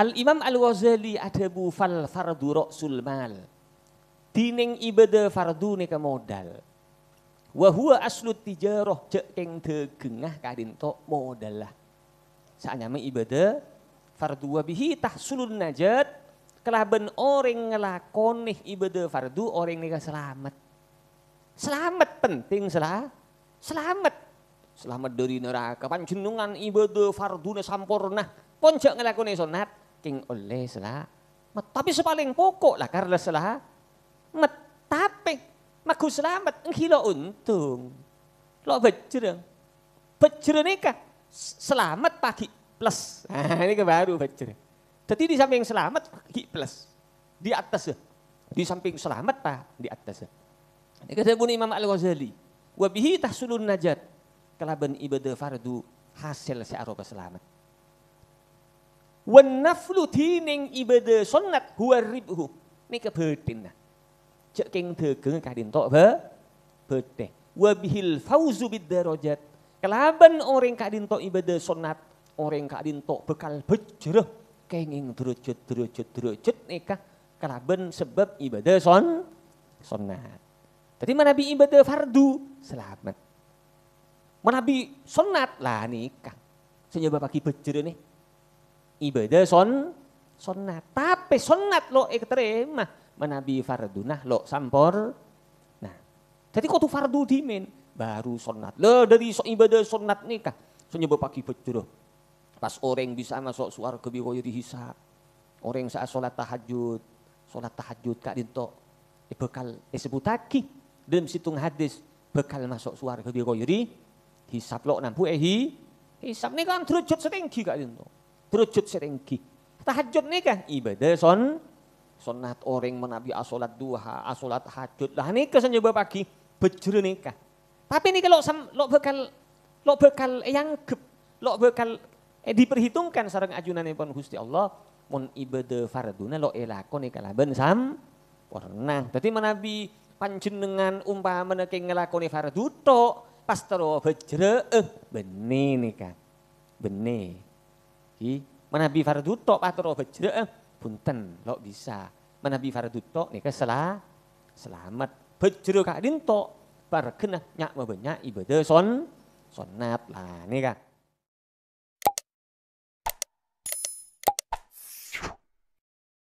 Al-Imam Al-Ghazali bu fal fardu ra'sul mal. Dining ibadah fardu nika modal. Wahua aslut tijaroh cek keng kadin to modal lah. me ibadah fardu wabihi bihi tahsulun najat kelaben orang ngelakoni ibadah fardu orang nika selamat. Selamat penting selah. Selamat. Selamat dari neraka panjenengan ibadah ne sampurna. Ponjak ngelakoni sonat king oleh sila. tapi sa paling pokok lah karla sila. tapi, selamat ang hilo untung. Lo bajrang. Bajrang nikah Selamat pagi plus. Nah, ini baru bajrang. Jadi di samping selamat pagi plus. Di atas ya. Di samping selamat pak di atas ya. Ini kata bunyi Imam Al-Ghazali. Wabihi tahsulun najat. Kelaban ibadah fardu hasil si selamat sunat keng Wabihil วันนัฟลุทีเนงอิเบเดสนนักหัวริบหูนี่ก็เพิดตินนะเจอเก่งเธอคือการดินโตเพอเพิดเตวบิฮิลฟาวซูบิดเดรจัด Kelaban orang kadin dinto ibadah sunat, orang kadin dinto bekal bejeruh, kenging terucut terucut terucut, nikah kelaban sebab ibadah son sunat. Tadi manabi ibadah fardu selamat. Manabi sunat lah nikah. Sejak bapak ki bejeruh nih ibadah son sonat. Tapi sonat lo ekterima menabi nah lo sampor. Nah, jadi kok tuh fardu dimin baru sonat. Lo dari so ibadah sonat nikah. So nyebab pagi bejuruh. Pas orang bisa masuk suara kebiwoyo hisap Orang saat sholat tahajud, sholat tahajud kak dinto eh, bekal eh, sebut taki dalam situng hadis bekal masuk suara kebiwoyo di hisap lo nampu eh hisap nih kan derajat setinggi kak dinto berujud serengki. Tahajud nih kan ibadah son sonat orang menabi asolat duha, asolat hajud. Lah nih kesan nyoba pagi bejuru nikah. Tapi nih kalau lo bekal lo bekal yang ke lo bekal eh, diperhitungkan sarang ajunan pun Gusti Allah mon ibadah farduna lo lah ben sam warna. Jadi menabi panjenengan umpama menake ngelakoni fardhu tok pas bejre eh benih nikah. Benih lagi menabi fardu tok patur hijrah eh, punten lo bisa menabi fardu tok nih keselah selamat hijrah kadin tok kena nyak banyak ibadah son sonat lah nih kak